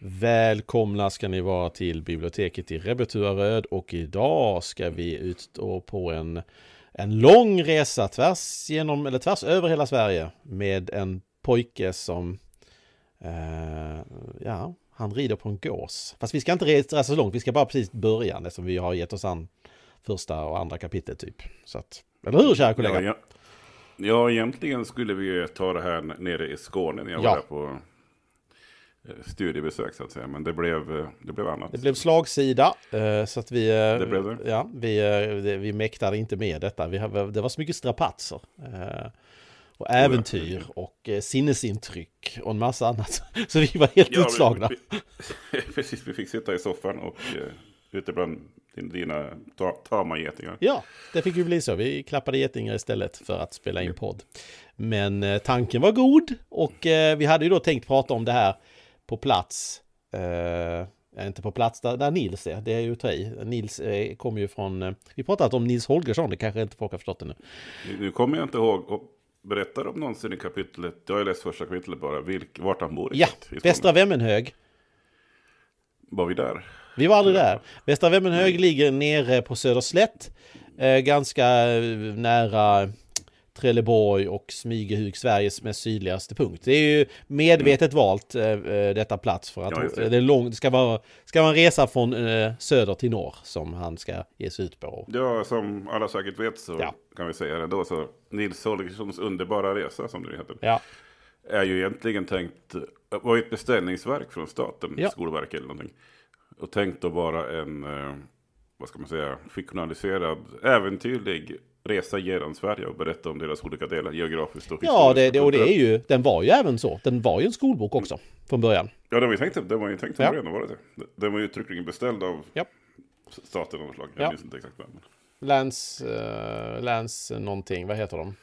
Välkomna ska ni vara till biblioteket i Rebbetuaröd och idag ska vi ut på en, en lång resa tvärs genom, eller tvärs över hela Sverige med en pojke som, eh, ja, han rider på en gås. Fast vi ska inte resa så långt, vi ska bara precis börja eftersom vi har gett oss an första och andra kapitlet typ. Så att, eller hur kära kollega? Ja, ja. ja egentligen skulle vi ta det här nere i Skåne när jag var där på Eh, studiebesök så att säga, men det blev, eh, det blev annat. Det blev slagsida, eh, så att vi, det blev det. Ja, vi, vi mäktade inte med detta. Vi, det var så mycket strapatser. Och äventyr och sinnesintryck och en massa annat. Så vi var helt ja, utslagna. Vi, vi, precis, vi fick sitta i soffan och ute bland dina ta, tama getingar. Ja, det fick ju bli så. Vi klappade getingar istället för att spela in podd. Men tanken var god och vi hade ju då tänkt prata om det här på plats eh, inte på plats där, där Nils är, det är ju tre. Nils eh, kommer ju från, eh, vi pratat om Nils Holgersson, det kanske inte folk har förstått ännu. nu. kommer jag inte ihåg, berättar de någonsin i kapitlet, jag har läst första kapitlet bara, vilk, vart han bor? Ja, Västra Vemmenhög. Var vi där? Vi var aldrig ja. där. Västra Vemmenhög ligger nere på Söderslätt, eh, ganska eh, nära Trelleborg och Smygehuk, Sveriges mest sydligaste punkt. Det är ju medvetet mm. valt äh, detta plats för att ja, eh, det. är lång, det ska, vara, ska vara en resa från äh, söder till norr som han ska ge sig ut på. Ja, som alla säkert vet så ja. kan vi säga det då. Så Nils Holgerssons underbara resa som det heter. Ja. Är ju egentligen tänkt, var ett beställningsverk från staten, ja. Skolverket eller någonting. Och tänkt att vara en, vad ska man säga, fiktionaliserad, äventyrlig resa genom Sverige och berätta om deras olika delar geografiskt och historiskt. Ja, det, det, och det är ju, den var ju även så. Den var ju en skolbok också från början. Ja, det var ju tänkt, den var ju tänkt från ja. början, var det Den var ju uttryckligen beställd av ja. staten av något slag. Jag ja. minns inte exakt vem. Läns, uh, Läns någonting, vad heter de?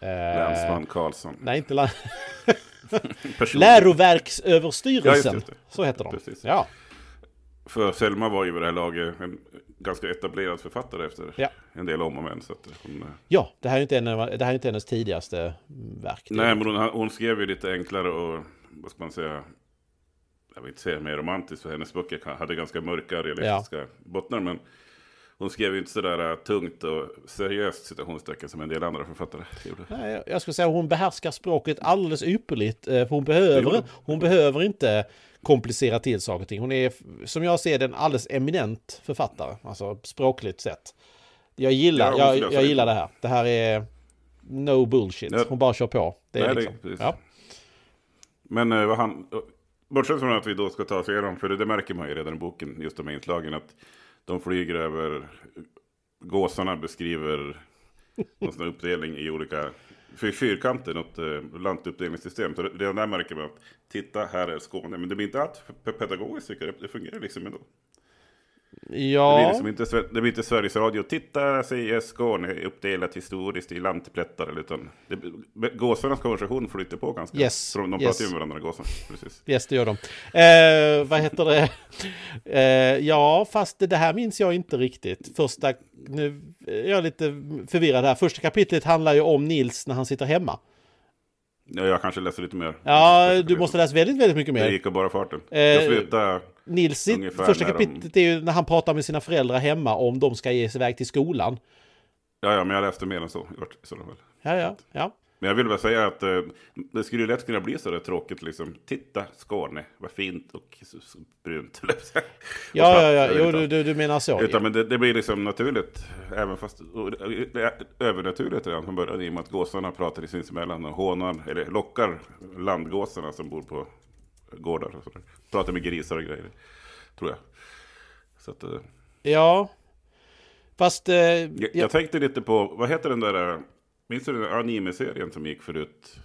Eh, Länsman Karlsson. Nej, inte läns... Läroverksöverstyrelsen. Ja, det, det. Så heter de. Precis. Ja. För Selma var ju vid det här laget en ganska etablerad författare efter ja. en del om och men. Hon... Eh, ja, det här, är inte en, det här är inte hennes tidigaste verk. Nej, men hon, hon, skrev ju lite enklare och, vad ska man säga, jag vill inte säga mer romantiskt, för hennes böcker hade ganska mörka, realistiska ja. bottnar. Men hon skrev ju inte sådär eh, tungt och seriöst citationstecken som en del andra författare gjorde. Nej, jag skulle säga att hon behärskar språket alldeles ypperligt. För eh, hon behöver, hon behöver inte komplicera till saker och ting. Hon är, som jag ser det, en alldeles eminent författare. Alltså språkligt sett. Jag gillar, ja, jag, jag gillar det här. Det här är no bullshit. Ja. Hon bara kör på. Det är Nej, liksom, det, ja. Men eh, vad han... Bortsett från att vi då ska ta oss igenom, för det, det märker man ju redan i boken, just de här inslagen, att de flyger över, gåsarna beskriver någon uppdelning i olika fyrkanter, något eh, lantuppdelningssystem. Så det där märker man att titta, här är Skåne. Men det blir inte allt pedagogiskt tycker jag. Det fungerar liksom ändå. Ja. Det blir, liksom inte, det blir inte Sveriges Radio. Titta, säger Skåne, uppdelat historiskt i lantplättar. gåsarnas konversation flyter på ganska. Yes. De, de yes. pratar ju med varandra, gåsarna. Precis. Yes, det gör de. Eh, vad heter det? eh, ja, fast det, här minns jag inte riktigt. Första, nu är jag lite förvirrad här. Första kapitlet handlar ju om Nils när han sitter hemma. Ja, jag kanske läser lite mer. Ja, du måste läsa väldigt, väldigt mycket mer. Det gick av bara farten. Eh, jag slutade Nils första kapitlet de... är ju när han pratar med sina föräldrar hemma om de ska ge sig iväg till skolan. Ja, ja, men jag läste mer än så. så väl. Ja, ja, ja. Men jag vill bara säga att eh, det skulle ju lätt kunna bli så där tråkigt liksom. Titta Skåne, vad fint och brunt. och ja, ja, ja, jo, utan, du, du menar så. Utan, ja. men det, det, blir liksom naturligt, även fast det är övernaturligt redan från början i och med att gåsarna pratar i sinsemellan och hånar, eller lockar landgåsarna som bor på gårdar och sådär. Pratar med grisar och grejer, tror jag. Så att, eh, ja, fast... Eh, jag, jag, tänkte lite på, vad heter den där, eh, minns du den där anime-serien som gick förut?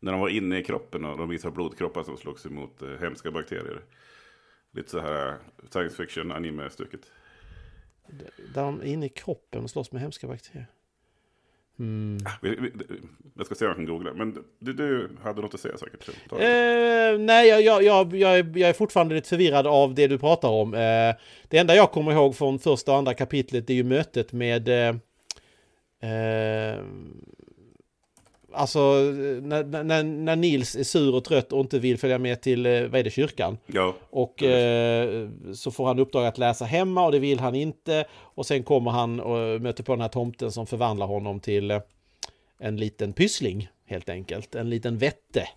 När de var inne i kroppen och de visade blodkroppar som slogs emot eh, hemska bakterier. Lite så här eh, science fiction anime-stuket. Där de inne i kroppen och slåss med hemska bakterier. Mm. Jag ah, ska se om jag kan googla, men du, du hade något att säga säkert. Eh, nej, jag, jag, jag, jag, är fortfarande lite förvirrad av det du pratar om. Eh, det enda jag kommer ihåg från första och andra kapitlet är ju mötet med... Eh, eh Alltså när, när, när, Nils är sur och trött och inte vill följa med till, eh, vad är det, kyrkan? Ja. Och eh, så får han uppdrag att läsa hemma och det vill han inte. Och sen kommer han och möter på den här tomten som förvandlar honom till eh, en liten pyssling helt enkelt. En liten vätte.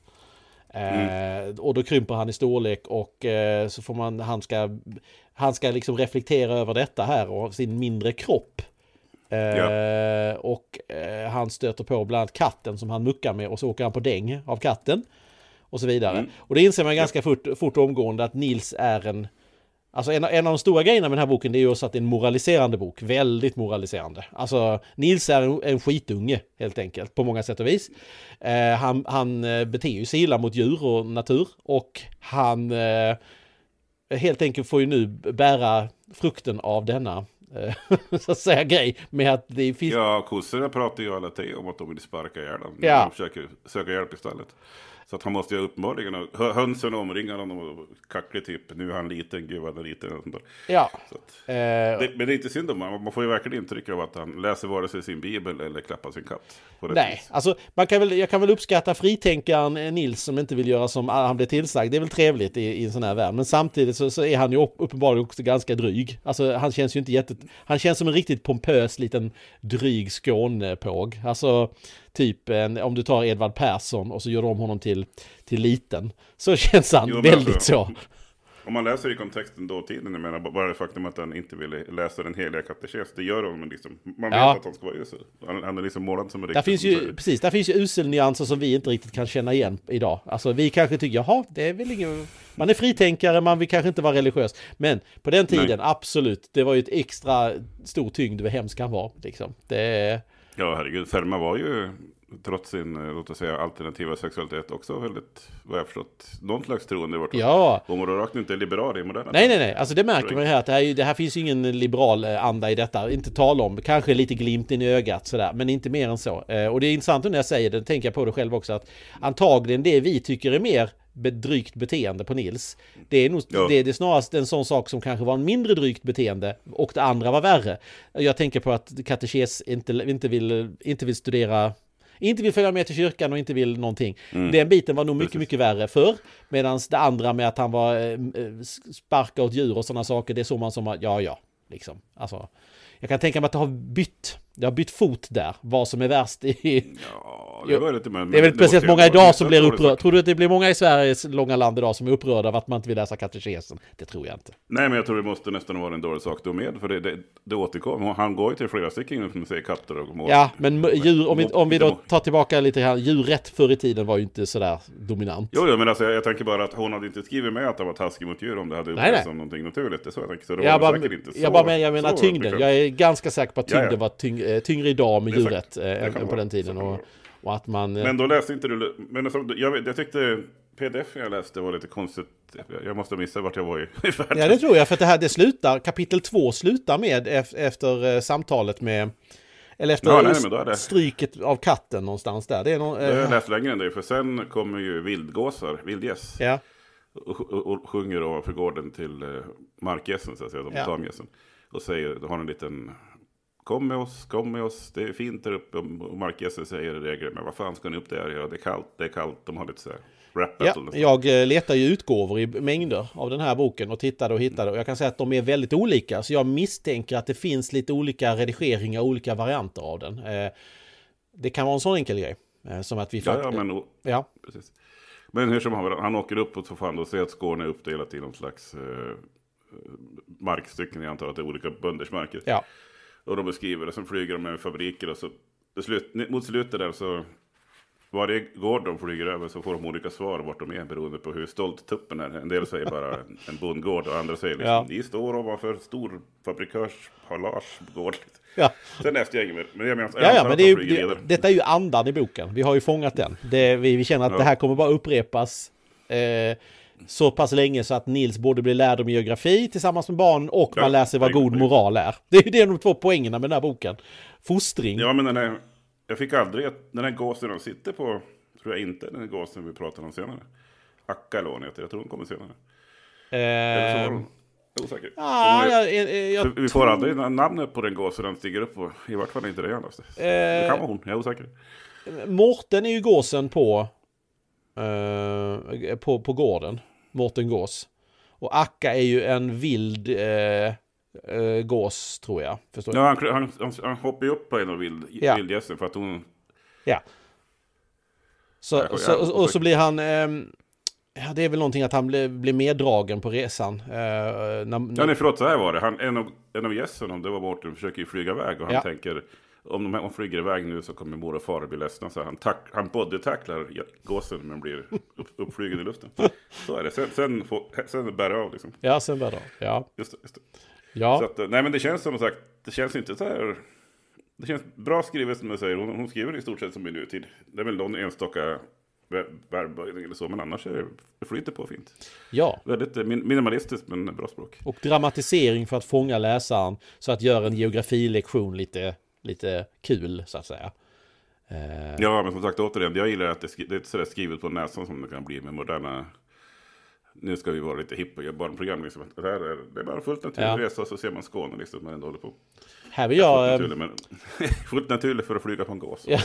Mm. Eh, och då krymper han i storlek och eh, så får man, han ska, han ska liksom reflektera över detta här och sin mindre kropp. Ja. Eh, och eh, han stöter på bland annat katten som han muckar med och så åker han på däng av katten. Och så vidare. Mm. Och det inser man ganska ja. fort, fort omgående att Nils är en... Alltså en, en, av de stora grejerna med den här boken det är ju också att det är en moraliserande bok. Väldigt moraliserande. Alltså Nils är en, en skitunge helt enkelt på många sätt och vis. Eh, han, han eh, beter ju sig illa mot djur och natur och han eh, helt enkelt får ju nu bära frukten av denna Eh, så att säga grej med att det finns... Ja, kossorna pratar ju alla tio om att de vill sparka ihjäl dem. Ja. De försöker söka hjälp istället. Så att han måste ju uppenbarligen hönsen omringar honom och kacklig typ. Nu är han liten, gud vad han är liten. Och sånt där. Ja. Så att, eh. det, men det är inte synd om honom. Man får ju verkligen intryck av att han läser vare sig sin bibel eller klappar sin katt. Nej, vis. alltså man kan väl, jag kan väl uppskatta fritänkaren eh, Nils som inte vill göra som han blir tillsagd. Det är väl trevligt i, i en sån här värld. Men samtidigt så, så är han ju uppenbarligen också ganska dryg. Alltså han känns ju inte jätte... Han känns som en riktigt pompös liten dryg skånepåg. Alltså typ en, om du tar Edvard Persson och så gör du om honom till, till liten. Så känns han jo, väldigt alltså, så. Om man läser i kontexten dåtiden, jag menar bara det faktum att han inte ville läsa den heliga katekes, det gör honom liksom, man vet ja. att han ska vara usel. Han, han, är liksom målad som en riktig... ju, precis, där finns ju uselnyanser som vi inte riktigt kan känna igen idag. Alltså vi kanske tycker, jaha, det är väl ingen... Man är fritänkare, man vill kanske inte vara religiös. Men på den tiden, Nej. absolut, det var ju ett extra stor tyngd hur hemsk han var. Liksom. Det, Ja, herregud. Selma var ju trots sin, eh, låt oss säga, alternativa sexualitet också väldigt, vad jag förstått, någon slags troende i vårt Ja! Hon var rakt inte liberal i moderna Nej, nej, nej. Alltså det märker man ju här att det här, det här finns ju ingen liberal eh, anda i detta. Inte tal om, kanske lite glimten i ögat sådär, men inte mer än så. Eh, och det är intressant när jag säger det, tänker jag på det själv också, att antagligen det vi tycker är mer drygt beteende på Nils. Det är, nog, ja. det, är snarast en sån sak som kanske var en mindre drygt beteende och det andra var värre. Jag tänker på att katekes inte, inte, vill, inte vill studera inte vill följa med till kyrkan och inte vill någonting. Mm. Den biten var nog mycket, mycket värre förr. Medan det andra med att han var eh, eh, sparka åt djur och sådana saker, det såg man som att ja, ja, liksom. Alltså, jag kan tänka mig att det har bytt det har bytt fot där, vad som är värst i... Ja, det, var lite, men, det är väl speciellt många idag som blir upprörda. Tror du att det blir många i Sveriges långa land idag som är upprörda av att man inte vill läsa katekesen? Det tror jag inte. Nej, men jag tror det måste nästan vara en dålig sak då med, för det, det, det återkommer. Han går ju till flera stycken som säger katter och mål. Ja, men djur, om vi, om vi då tar tillbaka lite här, djurrätt förr i tiden var ju inte sådär dominant. Jo, jo men alltså, jag, jag tänker bara att hon hade inte skrivit med att han var taskig mot djur om det hade upplevts som någonting naturligt. Det är så jag tänker, så det jag var bara, säkert inte så. Jag bara men, jag menar tyngden, jag är ganska säker på att tyngden ja, ja. var tyngd Eh, tyngre, idag med djuret än, eh, än på den tiden. Och, och, att man, eh, men då läste inte du... Men alltså, jag, jag tyckte pdf jag läste var lite konstigt. Jag måste missa vart jag var i, i världen. Ja, det tror jag. För det här det slutar, kapitel två slutar med efter samtalet med... Eller efter ja, nej, det... stryket av katten någonstans där. Det är någon, eh... läst längre än dig, för sen kommer ju vildgåsar, vildgäss. Ja. Och, och, och sjunger ovanför gården till markgässen, så att säga, de ja. damgässen. Och säger, har en liten Kom med oss, kom med oss, det är fint där uppe. Och markgässen säger det grejer, men vad fan ska ni upp där? Ja, det är kallt, det är kallt. De har lite så här Ja, jag eh, letar ju utgåvor i mängder av den här boken och tittade och hittade och jag kan säga att de är väldigt olika så jag misstänker att det finns lite olika redigeringar, olika varianter av den. Eh, det kan vara en sån enkel grej. Eh, som att vi ja, ja, men, ja. Precis. men hur som helst, han åker upp och så fan och ser att Skåne är uppdelat i någon slags eh, markstycken. Jag antar att det är olika bönders marker. Ja. Och de beskriver det, sen flyger de över fabriker och så slut, mot slutet där så varje gård de flyger över så får de olika svar vart de är beroende på hur stolt tuppen är. En del säger bara en bondgård och andra säger liksom, ja. ni står ovanför stor fabrikörs fabrikörshalagegård. Ja. Sen läste jag inget mer. Men jag menar, ja, ja, men det är ju, det, detta är ju andan i boken. Vi har ju fångat den. Det, vi, vi, känner att ja. det här kommer bara upprepas. Eh, så pass länge så att Nils borde bli lärd om geografi tillsammans med barn och man lär sig vad god moral är. Det är ju det de två poängerna med den här boken. Fostring. Ja, men den här, jag fick aldrig, den här gåsen de sitter på, tror jag inte, den här gåsen vi pratar om senare. Akkalon heter jag tror hon kommer senare. Eh... Osäker. Ah, är, jag, jag, jag vi får tror... aldrig namnet på den gåsen den stiger upp på. I vart fall inte det jag läste. Eh... Det kan vara hon, jag är osäker. Ehm, Mårten är ju gåsen på, eh, på, på gården. Mårten Gås. Och Akka är ju en vild eh, eh, gås, tror jag. Förstår ja, han, han, han, han hoppar ju upp på en av vild, ja. för att hon... Ja. Så, ja, så och, och, så blir han... Eh, ja, det är väl någonting att han blir, blir meddragen på resan. Eh, när, när... Ja, nej, förlåt, så här var det. Han, en, av, en av gässen, om det var Mårten, försöker ju flyga iväg och han tänker om de flyger iväg nu så kommer mor och far bli ledsna. Så han, tack, han bodytacklar gåsen men blir upp, uppflygen i luften. Så är det. Sen, sen, får, sen bär det av liksom. Ja, sen bär det av. Ja. Just det, just det. Ja. Så att, eh, nej, men det känns som sagt, det känns inte så här. Det känns bra skrivet som du säger. Hon, hon skriver i stort sett som i nutid. Det är väl någon enstaka verböjning eller så, men annars är det flyter på fint. Ja. Väldigt eh, minimalistiskt men bra språk. Och dramatisering för att fånga läsaren så att göra en geografilektion lite lite kul så att säga. Eh, ja, men som sagt återigen, jag gillar att det, det är sådär skrivet på näsan som det kan bli med moderna nu ska vi vara lite hipp och göra barnprogram. Liksom. Det, här är, det är bara fullt naturligt, ja. resa och så ser man Skåne liksom, när man ändå håller på. Här vill jag... fullt, eh, naturligt men, fullt naturlig för att flyga på en gås. Ja.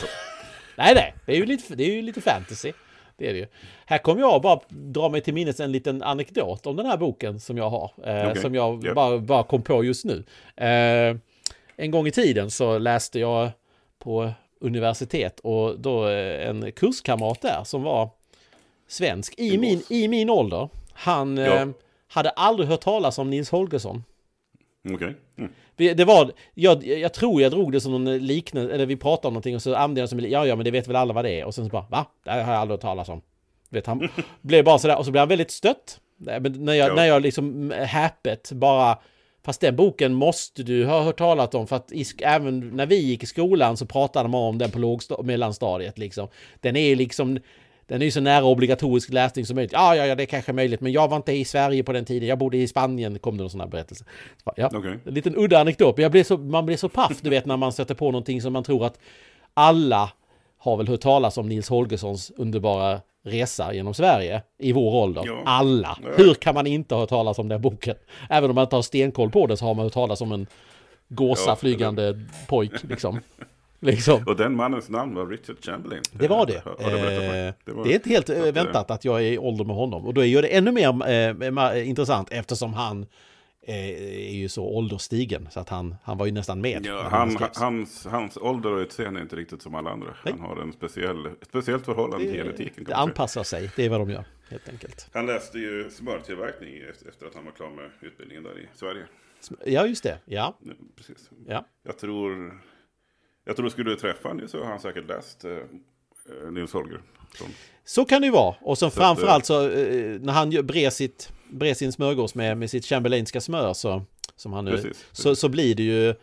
nej, nej, det är, ju lite, det är ju lite fantasy. Det är det ju. Här kommer jag bara dra mig till minnes en liten anekdot om den här boken som jag har. Eh, okay. Som jag yeah. bara, bara kom på just nu. Eh, en gång i tiden så läste jag på universitet och då eh, en kurskamrat där som var svensk i min, i min ålder. Han ja. eh, hade aldrig hört talas om Nils Holgersson. Mm, okej. Okay. Mm. Det var, jag, jag tror jag drog det som någon liknande, eller vi pratade om någonting och så använde jag som, ja ja men det vet väl alla vad det är och sen så bara, va? Det har jag aldrig hört talas om. Vet, han blev bara sådär och så blev han väldigt stött. Men när jag, ja. när jag liksom häpet bara Fast den boken måste du ha hört talat om för att i, även när vi gick i skolan så pratade man om den på lågsta, mellanstadiet liksom. Den är liksom den är ju så nära obligatorisk läsning som möjligt. Ja, ja, ja, det är kanske är möjligt, men jag var inte i Sverige på den tiden. Jag bodde i Spanien, kom det någon sån här berättelse. ja. okay. En liten udda anekdot. Jag blir så, man blir så paff, du vet, när man sätter på någonting som man tror att alla har väl hört talas om Nils Holgerssons underbara resa genom Sverige i vår ålder. Ja. Alla! Ja. Hur kan man inte ha hört talas om den boken? Även om man inte har stenkoll på det så har man hört talas om en gåsaflygande ja, eller... pojk liksom. liksom. Och den mannens namn var Richard Chamberlain. Det var det. Eh, det, eh, det, är inte helt väntat eh, att jag är i ålder med honom. Och då är det ännu mer eh, intressant eftersom han Eh, är ju så ålderstigen, så att han, han var ju nästan med. Ja, han, hans, hans ålder och utseende är inte riktigt som alla andra. Nej. Han har en speciell, ett speciellt förhållande det, till genetiken. Det anpassar sig, det är vad de gör helt enkelt. Han läste ju smörtillverkning efter att han var klar med utbildningen där i Sverige. Ja, just det. Ja. Precis. ja. Jag tror... Jag tror skulle du träffa honom så har han säkert läst eh, eh Nils Holger. Så. kan det ju vara. Och sen framförallt så, framför att, allt så eh, när han brer sitt bre sin smörgås med, med sitt chamberlainska smör så, som han nu, precis, så, precis. så blir det ju,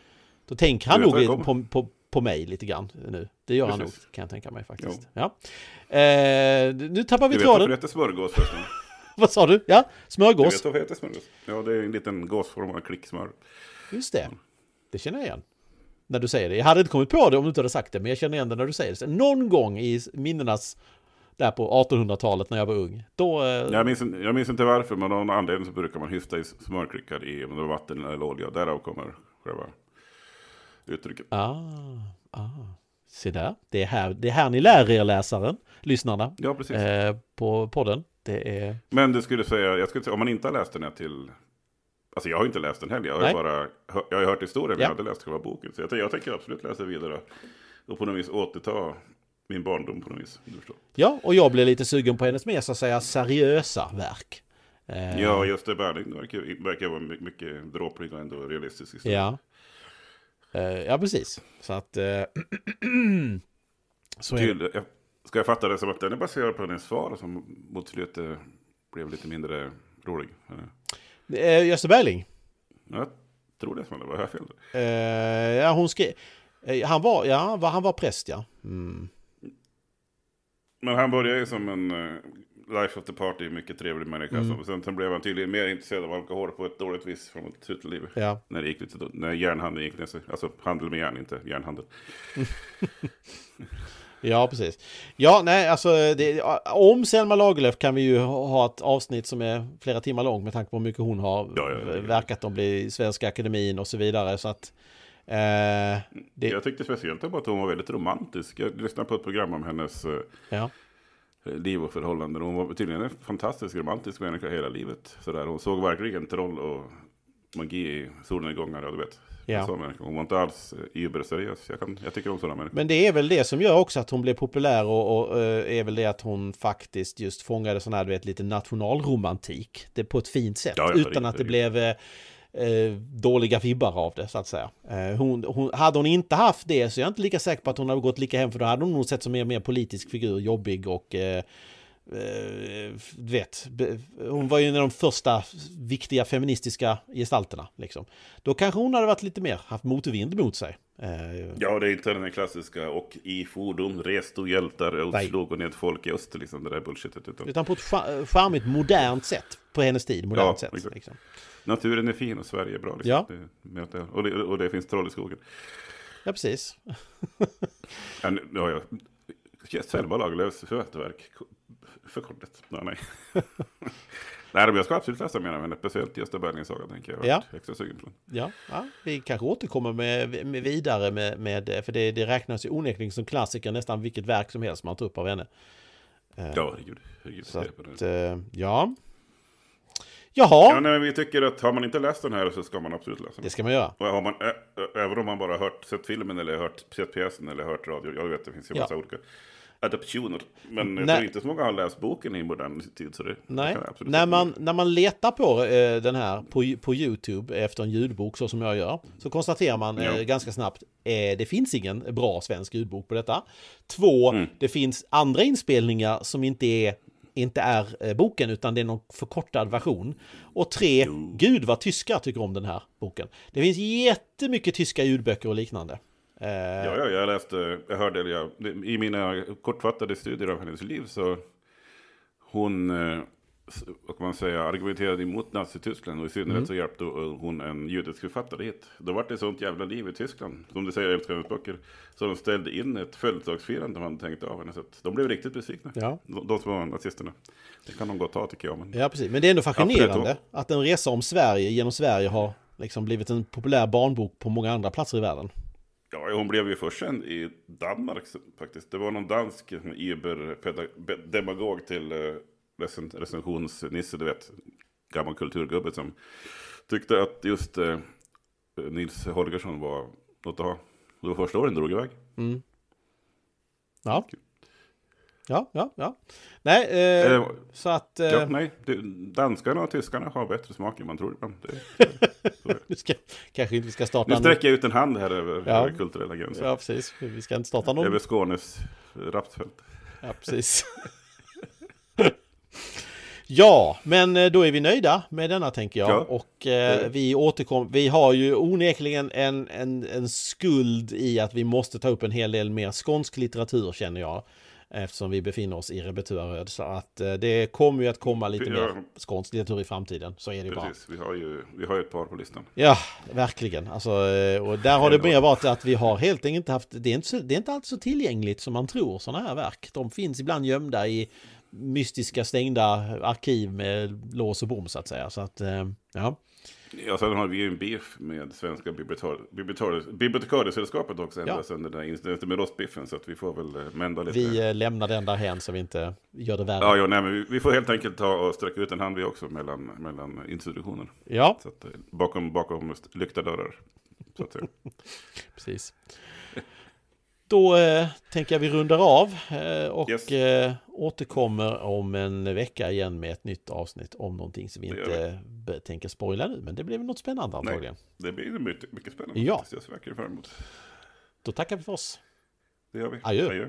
då tänker han nog på, på, på mig lite grann nu. Det gör precis. han nog, kan jag tänka mig faktiskt. Ja. Eh, nu tappar vi tråden. Du vet varför det smörgås förresten? Vad sa du? Ja, smörgås. Du vet det heter smörgås? Ja, det är en liten gasformad klicksmör. Just det. Det känner jag igen när du säger det. Jag hade inte kommit på det om du inte hade sagt det, men jag känner igen det när du säger det. Så någon gång i minnenas där på 1800-talet när jag var ung. Då, eh, jag, minns, jag minns inte varför, men av någon anledning så brukar man hyfsa i smörklickar i om det var vatten eller olja. Därav kommer själva uttrycket. Ah, ah. Se där, det är, här, det är här ni lär er läsaren, lyssnarna, ja, precis. Eh, på podden. Det är... Men du skulle säga, jag skulle säga, om man inte har läst den här till... Alltså jag har inte läst den heller, jag har Nej. bara jag har hört historien, men jag har inte läst själva boken. Så jag, jag tänker absolut läsa vidare och på något vis återta min barndom på något vis. Ja, och jag blir lite sugen på hennes mer så att säga seriösa verk. Eh, ja, just det. Berling verkar, verkar vara mycket dråplig och ändå realistisk. Ja. Eh, ja, precis. Så att... Äh, så Till, ska jag fatta det som att den är baserad på hennes far som mot slutet blev lite mindre rolig? Gösta Berling? Jag tror det. Var jag fel? ja, hon skrev... Han var, ja, han var präst, ja. Mm. Men han började ju som en uh, life of the party, mycket trevlig människa. Mm. Som, sen, blev han tydligen mer intresserad av alkohol på ett dåligt vis från ett slutliv. Ja. När, det gick lite, när järnhandeln gick ner sig. Alltså handel med järn, inte järnhandel. ja, precis. Ja, nej, alltså det, om Selma Lagerlöf kan vi ju ha ett avsnitt som är flera timmar långt med tanke på hur mycket hon har ja, ja, verkat om bli Svenska Akademin och så vidare. Så att Eh, det... Jag tyckte speciellt att hon var väldigt romantisk. Jag lyssnade på ett program om hennes eh, ja. Eh, liv och förhållanden. Hon var tydligen en fantastisk romantisk människa hela livet. Sådär. Hon såg verkligen troll och magi i solnedgångar, du vet. Ja. Hon var inte alls eh, überseriös. Jag, jag tycker om sådana människor. Men det är väl det som gör också att hon blev populär och, och, är väl det att hon faktiskt just fångade sån här, du vet, lite nationalromantik. Det på ett fint sätt. Ja, ja, utan det, att det, det blev Eh, dåliga vibbar av det så att säga. Eh, hon, hon, hade hon inte haft det så jag är inte lika säker på att hon hade gått lika hem för då hade hon nog sett som en mer politisk figur, jobbig och eh, eh vet, hon var ju en av de första viktiga feministiska gestalterna. Liksom. Då kanske hon hade varit lite mer, haft motvind mot sig. Eh, ja, det är inte den klassiska och i fordon och hjältar och Nej. slog och ned folk i öster, liksom det där bullshitet. Utan, utan på ett charmigt, modernt sätt på hennes tid, modernt ja, sätt. Liksom. Naturen är fin och Sverige är bra. Liksom. Ja. Det, och, det, och det finns troll i skogen. Ja, precis. ja, ja, ja. Selma Lagerlöfs författarverk, förkortat. Nej, nej. Nej, men jag ska absolut läsa mer av henne. Speciellt Gösta Berlings saga tänker jag. Ja. Extra sugen på den. Ja. ja, vi kanske återkommer med, med vidare med, med för det, det räknas ju onekligen som klassiker nästan vilket verk som helst man tar upp av henne. Eh, ja, herregud. herregud så att, eh, ja. Jaha. Ja, nej, vi tycker att har man inte läst den här så ska man absolut läsa den. Det ska man göra. Och har man, även om man bara hört, sett filmen eller hört, sett pjäsen eller hört radio. Jag vet, det finns ju massa ja. olika adaptioner. Men jag tror inte så många har läst boken i modern tid. Så det, Nej, det när, man, när man letar på eh, den här på, på YouTube efter en ljudbok så som jag gör så konstaterar man eh, ganska snabbt eh, det finns ingen bra svensk ljudbok på detta. Två, mm. det finns andra inspelningar som inte är inte är eh, boken utan det är någon förkortad version. Och tre, mm. gud vad tyskar tycker om den här boken. Det finns jättemycket tyska ljudböcker och liknande. Eh, ja, ja, jag läste, jag hörde, jag, i mina kortfattade studier av hennes liv så hon, eh, vad kan man säga, argumenterade emot Nazityskland och i synnerhet mm. så hjälpte hon en judisk författare hit. Då var det sånt jävla liv i Tyskland, som du säger, i älskar hennes böcker, så de ställde in ett födelsedagsfirande de hade tänkt av henne. Så de blev riktigt besvikna, ja. de, de som var nazisterna. Det kan de gott ta tycker jag. Men... Ja, precis, men det är ändå fascinerande Absolut. att en resa om Sverige, genom Sverige, har liksom blivit en populär barnbok på många andra platser i världen. Ja, hon blev ju först känd i Danmark faktiskt. Det var någon dansk Iber-demagog till eh, recen recensionsnisse, du vet, gammal kulturgubbe som tyckte att just eh, Nils Holgersson var något att ha. Det var första året den drog iväg. Mm. Ja. Ja, ja, ja. Nej, eh, eh, så att... Eh, ja, nej, danskarna och tyskarna har bättre smak än man tror ibland. nu ska, kanske inte vi ska starta... Nu sträcker jag ut en hand här över, ja. kulturella gränser. Ja, precis. Vi ska inte starta någon... Över Skånes eh, rapsfält. Ja, precis. ja, men eh, då är vi nöjda med denna tänker jag. Ja. Och eh, eh. vi återkommer. Vi har ju onekligen en, en, en skuld i att vi måste ta upp en hel del mer skånsk litteratur känner jag. Eftersom vi befinner oss i rebeturöd. Så att eh, det kommer ju att komma lite ja. mer skånsk litteratur i framtiden. Så är det Precis. bara. Vi har, ju, vi har ju ett par på listan. Ja, verkligen. Alltså, eh, och där har det mer varit att vi har helt enkelt inte haft... Det är inte, så, det är inte alltid så tillgängligt som man tror sådana här verk. De finns ibland gömda i mystiska stängda arkiv med lås och bom så att säga. Så att, eh, ja. Ja, alltså, sen har vi ju en beef med Svenska Bibliotekariesällskapet också, ända ja. sedan den där incidenten med rostbiffen, så att vi får väl eh, mända lite. Vi eh, lämnar den där hen så vi inte gör det värre. Ja, ja nej, men vi, vi får helt enkelt ta och sträcka ut en hand vi också mellan, mellan institutioner. Ja. Så att, eh, bakom, bakom lyckta dörrar, så att säga. Precis då eh, tänker jag vi rundar av eh, och yes. eh, återkommer om en vecka igen med ett nytt avsnitt om någonting som vi inte vi. tänker spoila nu. Men det blir något spännande antagligen. Nej, det blir mycket, mycket spännande. Ja. Jag ser verkligen fram emot. Då tackar vi för oss. Det gör vi. Adjö. Adjö.